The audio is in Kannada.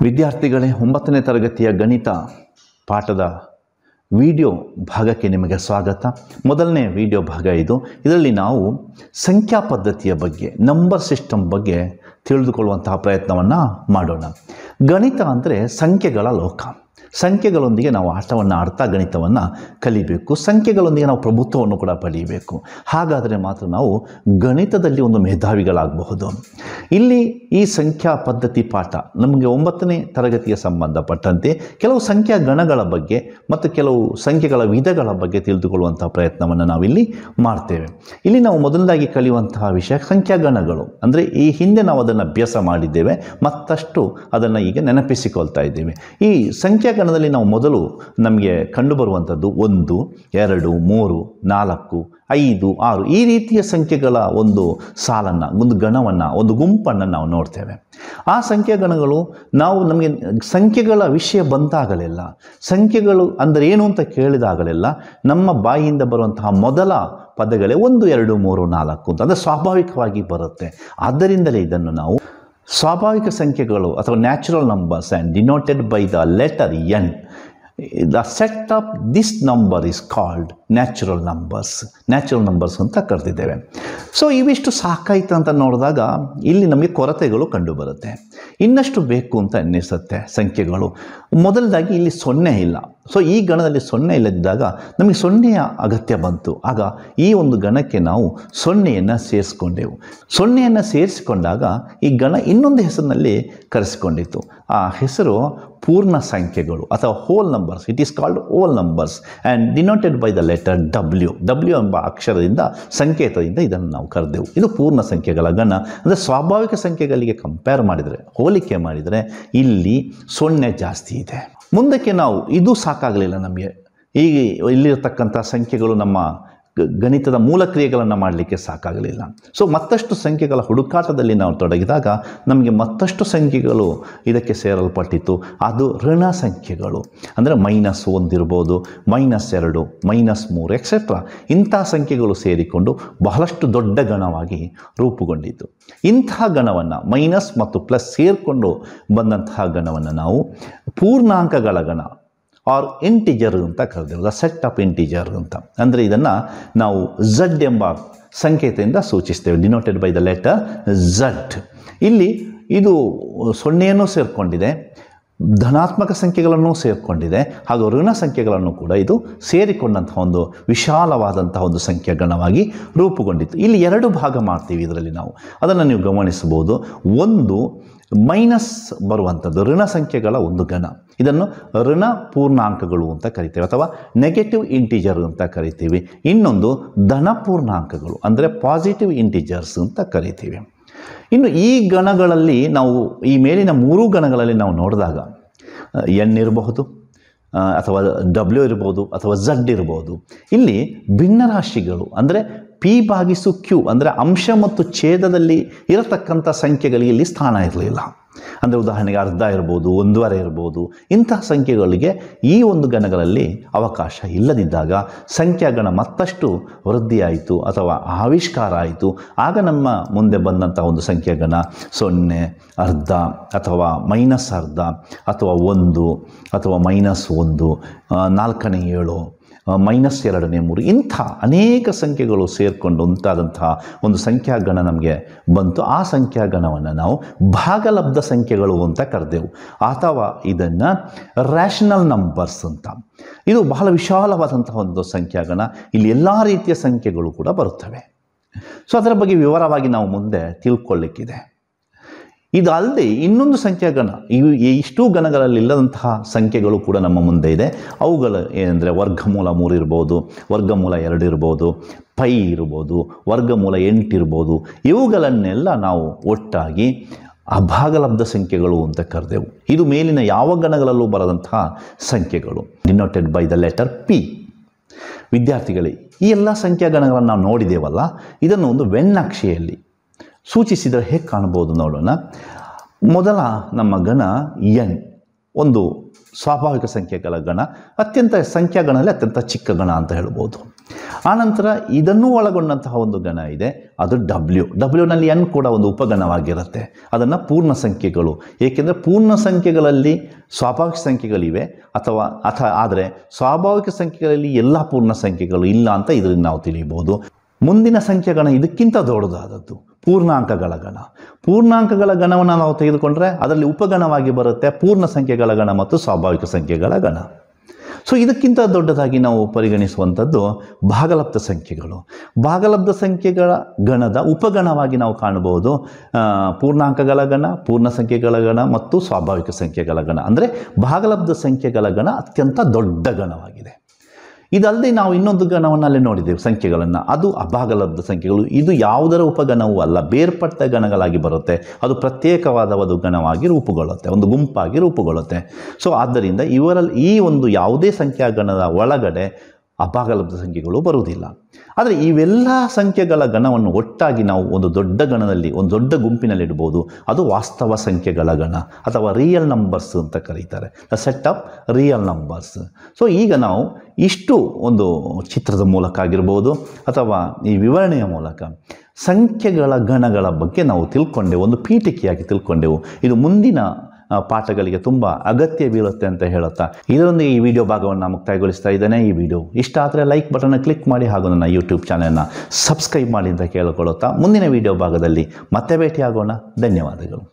ವಿದ್ಯಾರ್ಥಿಗಳೇ ಒಂಬತ್ತನೇ ತರಗತಿಯ ಗಣಿತ ಪಾಠದ ವಿಡಿಯೋ ಭಾಗಕ್ಕೆ ನಿಮಗೆ ಸ್ವಾಗತ ಮೊದಲನೇ ವಿಡಿಯೋ ಭಾಗ ಇದು ಇದರಲ್ಲಿ ನಾವು ಸಂಖ್ಯಾ ಪದ್ಧತಿಯ ಬಗ್ಗೆ ನಂಬರ್ ಸಿಸ್ಟಮ್ ಬಗ್ಗೆ ತಿಳಿದುಕೊಳ್ಳುವಂತಹ ಪ್ರಯತ್ನವನ್ನು ಮಾಡೋಣ ಗಣಿತ ಅಂದರೆ ಸಂಖ್ಯೆಗಳ ಲೋಕ ಸಂಖ್ಯೆಗಳೊಂದಿಗೆ ನಾವು ಆಟವನ್ನು ಅರ್ಥ ಗಣಿತವನ್ನು ಕಲಿಬೇಕು ಸಂಖ್ಯೆಗಳೊಂದಿಗೆ ನಾವು ಪ್ರಭುತ್ವವನ್ನು ಕೂಡ ಪಡೆಯಬೇಕು ಹಾಗಾದರೆ ಮಾತ್ರ ನಾವು ಗಣಿತದಲ್ಲಿ ಒಂದು ಮೇಧಾವಿಗಳಾಗಬಹುದು ಇಲ್ಲಿ ಈ ಸಂಖ್ಯಾ ಪದ್ಧತಿ ಪಾಠ ನಮಗೆ ಒಂಬತ್ತನೇ ತರಗತಿಗೆ ಸಂಬಂಧಪಟ್ಟಂತೆ ಕೆಲವು ಸಂಖ್ಯಾ ಗಣಗಳ ಬಗ್ಗೆ ಮತ್ತು ಕೆಲವು ಸಂಖ್ಯೆಗಳ ವಿಧಗಳ ಬಗ್ಗೆ ತಿಳಿದುಕೊಳ್ಳುವಂತಹ ಪ್ರಯತ್ನವನ್ನು ನಾವಿಲ್ಲಿ ಮಾಡ್ತೇವೆ ಇಲ್ಲಿ ನಾವು ಮೊದಲನೇದಾಗಿ ಕಲಿಯುವಂತಹ ವಿಷಯ ಗಣಗಳು ಅಂದರೆ ಈ ಹಿಂದೆ ನಾವು ಅದನ್ನು ಅಭ್ಯಾಸ ಮಾಡಿದ್ದೇವೆ ಮತ್ತಷ್ಟು ಅದನ್ನು ಈಗ ನೆನಪಿಸಿಕೊಳ್ತಾ ಇದ್ದೇವೆ ಈ ಸಂಖ್ಯಾ ವ್ಯಾಕರಣದಲ್ಲಿ ನಾವು ಮೊದಲು ನಮಗೆ ಕಂಡುಬರುವಂಥದ್ದು ಒಂದು ಎರಡು ಮೂರು ನಾಲ್ಕು ಐದು ಆರು ಈ ರೀತಿಯ ಸಂಖ್ಯೆಗಳ ಒಂದು ಸಾಲನ್ನು ಒಂದು ಗಣವನ್ನು ಒಂದು ಗುಂಪನ್ನು ನಾವು ನೋಡ್ತೇವೆ ಆ ಗಣಗಳು ನಾವು ನಮಗೆ ಸಂಖ್ಯೆಗಳ ವಿಷಯ ಬಂತಾಗಲಿಲ್ಲ ಸಂಖ್ಯೆಗಳು ಅಂದರೆ ಏನು ಅಂತ ಕೇಳಿದಾಗಲೆಲ್ಲ ನಮ್ಮ ಬಾಯಿಯಿಂದ ಬರುವಂತಹ ಮೊದಲ ಪದಗಳೇ ಒಂದು ಎರಡು ಮೂರು ನಾಲ್ಕು ಅಂತ ಅಂದರೆ ಸ್ವಾಭಾವಿಕವಾಗಿ ಬರುತ್ತೆ ಆದ್ದರಿಂದಲೇ ಇದನ್ನು ನಾವು ಸ್ವಾಭಾವಿಕ ಸಂಖ್ಯೆಗಳು ಅಥವಾ natural numbers and denoted by the letter N the set of this number is called natural numbers natural numbers ಅಂತ ಕರೆದಿದ್ದೇವೆ ಸೊ ಇವಿಷ್ಟು ಸಾಕಾಯಿತು ಅಂತ ನೋಡಿದಾಗ ಇಲ್ಲಿ ನಮಗೆ ಕೊರತೆಗಳು ಕಂಡುಬರುತ್ತೆ ಇನ್ನಷ್ಟು ಬೇಕು ಅಂತ ಅನ್ನಿಸುತ್ತೆ ಸಂಖ್ಯೆಗಳು ಮೊದಲದಾಗಿ ಇಲ್ಲಿ ಸೊನ್ನೆ ಇಲ್ಲ ಸೊ ಈ ಗಣದಲ್ಲಿ ಸೊನ್ನೆ ಇಲ್ಲದಿದ್ದಾಗ ನಮಗೆ ಸೊನ್ನೆಯ ಅಗತ್ಯ ಬಂತು ಆಗ ಈ ಒಂದು ಗಣಕ್ಕೆ ನಾವು ಸೊನ್ನೆಯನ್ನು ಸೇರಿಸ್ಕೊಂಡೆವು ಸೊನ್ನೆಯನ್ನು ಸೇರಿಸಿಕೊಂಡಾಗ ಈ ಗಣ ಇನ್ನೊಂದು ಹೆಸರಿನಲ್ಲಿ ಕರೆಸಿಕೊಂಡಿತ್ತು ಆ ಹೆಸರು ಪೂರ್ಣ ಸಂಖ್ಯೆಗಳು ಅಥವಾ whole numbers it is called whole numbers and denoted by the letter W W ಎಂಬ ಅಕ್ಷರದಿಂದ ಸಂಕೇತದಿಂದ ಇದನ್ನು ನಾವು ಕರೆದೆವು ಇದು ಪೂರ್ಣ ಸಂಖ್ಯೆಗಳ ಗಣ ಅಂದರೆ ಸ್ವಾಭಾವಿಕ ಸಂಖ್ಯೆಗಳಿಗೆ ಕಂಪೇರ್ ಮಾಡಿದರೆ ಹೋಲಿಕೆ ಮಾಡಿದರೆ ಇಲ್ಲಿ ಸೊನ್ನೆ ಜಾಸ್ತಿ ಇದೆ ಮುಂದಕ್ಕೆ ನಾವು ಇದು ಸಾಕಾಗಲಿಲ್ಲ ನಮಗೆ ಈಗ ಇಲ್ಲಿರತಕ್ಕಂಥ ಸಂಖ್ಯೆಗಳು ನಮ್ಮ ಗಣಿತದ ಮೂಲ ಕ್ರಿಯೆಗಳನ್ನು ಮಾಡಲಿಕ್ಕೆ ಸಾಕಾಗಲಿಲ್ಲ ಸೊ ಮತ್ತಷ್ಟು ಸಂಖ್ಯೆಗಳ ಹುಡುಕಾಟದಲ್ಲಿ ನಾವು ತೊಡಗಿದಾಗ ನಮಗೆ ಮತ್ತಷ್ಟು ಸಂಖ್ಯೆಗಳು ಇದಕ್ಕೆ ಸೇರಲ್ಪಟ್ಟಿತ್ತು ಅದು ಋಣ ಸಂಖ್ಯೆಗಳು ಅಂದರೆ ಮೈನಸ್ ಒಂದಿರ್ಬೋದು ಮೈನಸ್ ಎರಡು ಮೈನಸ್ ಮೂರು ಎಕ್ಸೆಟ್ರಾ ಇಂಥ ಸಂಖ್ಯೆಗಳು ಸೇರಿಕೊಂಡು ಬಹಳಷ್ಟು ದೊಡ್ಡ ಗಣವಾಗಿ ರೂಪುಗೊಂಡಿತು ಇಂತಹ ಗಣವನ್ನು ಮೈನಸ್ ಮತ್ತು ಪ್ಲಸ್ ಸೇರಿಕೊಂಡು ಬಂದಂತಹ ಗಣವನ್ನು ನಾವು ಪೂರ್ಣಾಂಕಗಳ ಗಣ ಆರ್ ಇಂಟಿಜರ್ ಅಂತ ಕರೆದಿರೋದು ದ ಸೆಟ್ ಆಫ್ ಇಂಟಿಜರ್ ಅಂತ ಅಂದರೆ ಇದನ್ನು ನಾವು ಝಡ್ ಎಂಬ ಸಂಕೇತದಿಂದ ಸೂಚಿಸ್ತೇವೆ denoted by the letter Z ಇಲ್ಲಿ ಇದು ಸೊನ್ನೆಯನ್ನು ಸೇರಿಕೊಂಡಿದೆ ಧನಾತ್ಮಕ ಸಂಖ್ಯೆಗಳನ್ನು ಸೇರಿಕೊಂಡಿದೆ ಹಾಗೂ ಋಣ ಸಂಖ್ಯೆಗಳನ್ನು ಕೂಡ ಇದು ಸೇರಿಕೊಂಡಂತಹ ಒಂದು ವಿಶಾಲವಾದಂತಹ ಒಂದು ಸಂಖ್ಯೆ ಗಣವಾಗಿ ರೂಪುಗೊಂಡಿತ್ತು ಇಲ್ಲಿ ಎರಡು ಭಾಗ ಮಾಡ್ತೀವಿ ಇದರಲ್ಲಿ ನಾವು ಅದನ್ನು ನೀವು ಗಮನಿಸಬಹುದು ಒಂದು ಮೈನಸ್ ಬರುವಂಥದ್ದು ಋಣ ಸಂಖ್ಯೆಗಳ ಒಂದು ಗಣ ಇದನ್ನು ಋಣ ಪೂರ್ಣಾಂಕಗಳು ಅಂತ ಕರಿತೇವೆ ಅಥವಾ ನೆಗೆಟಿವ್ ಇಂಟಿಜರ್ ಅಂತ ಕರಿತೀವಿ ಇನ್ನೊಂದು ಧನ ಪೂರ್ಣಾಂಕಗಳು ಅಂದರೆ ಪಾಸಿಟಿವ್ ಇಂಟಿಜರ್ಸ್ ಅಂತ ಕರಿತೀವಿ ಇನ್ನು ಈ ಗಣಗಳಲ್ಲಿ ನಾವು ಈ ಮೇಲಿನ ಮೂರು ಗಣಗಳಲ್ಲಿ ನಾವು ನೋಡಿದಾಗ ಎನ್ ಇರಬಹುದು ಅಥವಾ ಡಬ್ಲ್ಯೂ ಇರ್ಬೋದು ಅಥವಾ ಝಡ್ ಇರ್ಬೋದು ಇಲ್ಲಿ ಭಿನ್ನರಾಶಿಗಳು ಅಂದರೆ ಪಿ ಭಾಗಿಸು ಕ್ಯೂ ಅಂದರೆ ಅಂಶ ಮತ್ತು ಛೇದದಲ್ಲಿ ಇರತಕ್ಕಂಥ ಸಂಖ್ಯೆಗಳಿಗೆ ಇಲ್ಲಿ ಸ್ಥಾನ ಇರಲಿಲ್ಲ ಅಂದರೆ ಉದಾಹರಣೆಗೆ ಅರ್ಧ ಇರ್ಬೋದು ಒಂದೂವರೆ ಇರ್ಬೋದು ಇಂತಹ ಸಂಖ್ಯೆಗಳಿಗೆ ಈ ಒಂದು ಗಣಗಳಲ್ಲಿ ಅವಕಾಶ ಇಲ್ಲದಿದ್ದಾಗ ಸಂಖ್ಯಾಗಣ ಮತ್ತಷ್ಟು ವೃದ್ಧಿಯಾಯಿತು ಅಥವಾ ಆವಿಷ್ಕಾರ ಆಯಿತು ಆಗ ನಮ್ಮ ಮುಂದೆ ಬಂದಂಥ ಒಂದು ಸಂಖ್ಯಾಗಣ ಸೊನ್ನೆ ಅರ್ಧ ಅಥವಾ ಮೈನಸ್ ಅರ್ಧ ಅಥವಾ ಒಂದು ಅಥವಾ ಮೈನಸ್ ಒಂದು ನಾಲ್ಕನೇ ಏಳು ಮೈನಸ್ ಎರಡನೇ ಮೂರು ಇಂಥ ಅನೇಕ ಸಂಖ್ಯೆಗಳು ಸೇರಿಕೊಂಡು ಉಂಟಾದಂತಹ ಒಂದು ಸಂಖ್ಯಾಗಣ ನಮಗೆ ಬಂತು ಆ ಸಂಖ್ಯಾಗಣವನ್ನು ನಾವು ಭಾಗಲಬ್ಧ ಸಂಖ್ಯೆಗಳು ಅಂತ ಕರೆದೆವು ಅಥವಾ ಇದನ್ನು ರ್ಯಾಷನಲ್ ನಂಬರ್ಸ್ ಅಂತ ಇದು ಬಹಳ ವಿಶಾಲವಾದಂತಹ ಒಂದು ಸಂಖ್ಯಾಗಣ ಇಲ್ಲಿ ಎಲ್ಲ ರೀತಿಯ ಸಂಖ್ಯೆಗಳು ಕೂಡ ಬರುತ್ತವೆ ಸೊ ಅದರ ಬಗ್ಗೆ ವಿವರವಾಗಿ ನಾವು ಮುಂದೆ ತಿಳ್ಕೊಳ್ಳಿಕ್ಕಿದೆ ಇದಲ್ಲದೆ ಇನ್ನೊಂದು ಸಂಖ್ಯಾಗಣ ಇವು ಇಷ್ಟು ಗಣಗಳಲ್ಲಿ ಇಲ್ಲದಂತಹ ಸಂಖ್ಯೆಗಳು ಕೂಡ ನಮ್ಮ ಮುಂದೆ ಇದೆ ಅವುಗಳ ಏನಂದರೆ ವರ್ಗಮೂಲ ಮೂರು ಇರ್ಬೋದು ವರ್ಗಮೂಲ ಎರಡು ಇರ್ಬೋದು ಪೈ ಇರ್ಬೋದು ವರ್ಗಮೂಲ ಎಂಟು ಇರ್ಬೋದು ಇವುಗಳನ್ನೆಲ್ಲ ನಾವು ಒಟ್ಟಾಗಿ ಅಭಾಗಲಬ್ಧ ಸಂಖ್ಯೆಗಳು ಅಂತ ಕರೆದೆವು ಇದು ಮೇಲಿನ ಯಾವ ಗಣಗಳಲ್ಲೂ ಬರದಂತಹ ಸಂಖ್ಯೆಗಳು denoted by the letter P ವಿದ್ಯಾರ್ಥಿಗಳೇ ಈ ಎಲ್ಲ ಸಂಖ್ಯಾ ನಾವು ನೋಡಿದ್ದೇವಲ್ಲ ಇದನ್ನು ಒಂದು ವೆಣ್ಣಾಕ್ಷೆಯಲ್ಲಿ ಸೂಚಿಸಿದರೆ ಹೇಗೆ ಕಾಣ್ಬೋದು ನೋಡೋಣ ಮೊದಲ ನಮ್ಮ ಗಣ ಎನ್ ಒಂದು ಸ್ವಾಭಾವಿಕ ಸಂಖ್ಯೆಗಳ ಗಣ ಅತ್ಯಂತ ಸಂಖ್ಯಾಗಣದಲ್ಲಿ ಅತ್ಯಂತ ಚಿಕ್ಕ ಗಣ ಅಂತ ಹೇಳ್ಬೋದು ಆನಂತರ ಇದನ್ನು ಒಳಗೊಂಡಂತಹ ಒಂದು ಗಣ ಇದೆ ಅದು ಡಬ್ಲ್ಯೂ ಡಬ್ಲ್ಯೂನಲ್ಲಿ ಎನ್ ಕೂಡ ಒಂದು ಉಪಗಣವಾಗಿರುತ್ತೆ ಅದನ್ನು ಪೂರ್ಣ ಸಂಖ್ಯೆಗಳು ಏಕೆಂದರೆ ಪೂರ್ಣ ಸಂಖ್ಯೆಗಳಲ್ಲಿ ಸ್ವಾಭಾವಿಕ ಸಂಖ್ಯೆಗಳಿವೆ ಅಥವಾ ಅಥ ಆದರೆ ಸ್ವಾಭಾವಿಕ ಸಂಖ್ಯೆಗಳಲ್ಲಿ ಎಲ್ಲ ಪೂರ್ಣ ಸಂಖ್ಯೆಗಳು ಇಲ್ಲ ಅಂತ ಇದರಿಂದ ನಾವು ತಿಳಿಯಬಹುದು ಮುಂದಿನ ಸಂಖ್ಯೆ ಗಣ ಇದಕ್ಕಿಂತ ದೊಡ್ಡದಾದದ್ದು ಪೂರ್ಣಾಂಕಗಳ ಗಣ ಪೂರ್ಣಾಂಕಗಳ ಗಣವನ್ನು ನಾವು ತೆಗೆದುಕೊಂಡ್ರೆ ಅದರಲ್ಲಿ ಉಪಗಣವಾಗಿ ಬರುತ್ತೆ ಪೂರ್ಣ ಸಂಖ್ಯೆಗಳ ಗಣ ಮತ್ತು ಸ್ವಾಭಾವಿಕ ಸಂಖ್ಯೆಗಳ ಗಣ ಸೊ ಇದಕ್ಕಿಂತ ದೊಡ್ಡದಾಗಿ ನಾವು ಪರಿಗಣಿಸುವಂಥದ್ದು ಭಾಗಲಬ್ಧ ಸಂಖ್ಯೆಗಳು ಭಾಗಲಬ್ಧ ಸಂಖ್ಯೆಗಳ ಗಣದ ಉಪಗಣವಾಗಿ ನಾವು ಕಾಣಬಹುದು ಪೂರ್ಣಾಂಕಗಳ ಗಣ ಪೂರ್ಣ ಸಂಖ್ಯೆಗಳ ಗಣ ಮತ್ತು ಸ್ವಾಭಾವಿಕ ಸಂಖ್ಯೆಗಳ ಗಣ ಅಂದರೆ ಭಾಗಲಬ್ಧ ಸಂಖ್ಯೆಗಳ ಗಣ ಅತ್ಯಂತ ದೊಡ್ಡ ಗಣವಾಗಿದೆ ಇದಲ್ಲದೆ ನಾವು ಇನ್ನೊಂದು ಗಣವನ್ನು ಅಲ್ಲಿ ನೋಡಿದ್ದೇವೆ ಸಂಖ್ಯೆಗಳನ್ನು ಅದು ಅಭಾಗಲಬ್ಧ ಸಂಖ್ಯೆಗಳು ಇದು ಯಾವುದರ ಉಪಗಣವೂ ಅಲ್ಲ ಬೇರ್ಪಟ್ಟ ಗಣಗಳಾಗಿ ಬರುತ್ತೆ ಅದು ಪ್ರತ್ಯೇಕವಾದ ಒಂದು ಗಣವಾಗಿ ರೂಪುಗೊಳ್ಳುತ್ತೆ ಒಂದು ಗುಂಪಾಗಿ ರೂಪುಗೊಳ್ಳುತ್ತೆ ಸೊ ಆದ್ದರಿಂದ ಇವರಲ್ಲಿ ಈ ಒಂದು ಯಾವುದೇ ಸಂಖ್ಯಾ ಗಣದ ಒಳಗಡೆ ಅಪಾಗಲಬ್ಧ ಸಂಖ್ಯೆಗಳು ಬರುವುದಿಲ್ಲ ಆದರೆ ಇವೆಲ್ಲ ಸಂಖ್ಯೆಗಳ ಗಣವನ್ನು ಒಟ್ಟಾಗಿ ನಾವು ಒಂದು ದೊಡ್ಡ ಗಣದಲ್ಲಿ ಒಂದು ದೊಡ್ಡ ಗುಂಪಿನಲ್ಲಿಡ್ಬೋದು ಅದು ವಾಸ್ತವ ಸಂಖ್ಯೆಗಳ ಗಣ ಅಥವಾ ರಿಯಲ್ ನಂಬರ್ಸ್ ಅಂತ ಕರೀತಾರೆ the set of real numbers so ಈಗ ನಾವು ಇಷ್ಟು ಒಂದು ಚಿತ್ರದ ಮೂಲಕ ಆಗಿರ್ಬೋದು ಅಥವಾ ಈ ವಿವರಣೆಯ ಮೂಲಕ ಸಂಖ್ಯೆಗಳ ಗಣಗಳ ಬಗ್ಗೆ ನಾವು ತಿಳ್ಕೊಂಡೆವು ಒಂದು ಪೀಠಿಕೆಯಾಗಿ ತಿಳ್ಕೊಂಡೆವು ಇದು ಮುಂದಿನ ಪಾಠಗಳಿಗೆ ತುಂಬ ಅಗತ್ಯ ಬೀಳುತ್ತೆ ಅಂತ ಹೇಳುತ್ತಾ ಇದರೊಂದಿಗೆ ಈ ವಿಡಿಯೋ ಭಾಗವನ್ನು ಮುಕ್ತಾಯಗೊಳಿಸ್ತಾ ಇದ್ದೇನೆ ಈ ವಿಡಿಯೋ ಇಷ್ಟ ಆದರೆ ಲೈಕ್ ಬಟನ್ ಕ್ಲಿಕ್ ಮಾಡಿ ಹಾಗೂ ನನ್ನ ಯೂಟ್ಯೂಬ್ ಚಾನೆಲ್ನ ಸಬ್ಸ್ಕ್ರೈಬ್ ಮಾಡಿ ಅಂತ ಕೇಳಿಕೊಳ್ಳುತ್ತಾ ಮುಂದಿನ ವಿಡಿಯೋ ಭಾಗದಲ್ಲಿ ಮತ್ತೆ ಭೇಟಿಯಾಗೋಣ ಧನ್ಯವಾದಗಳು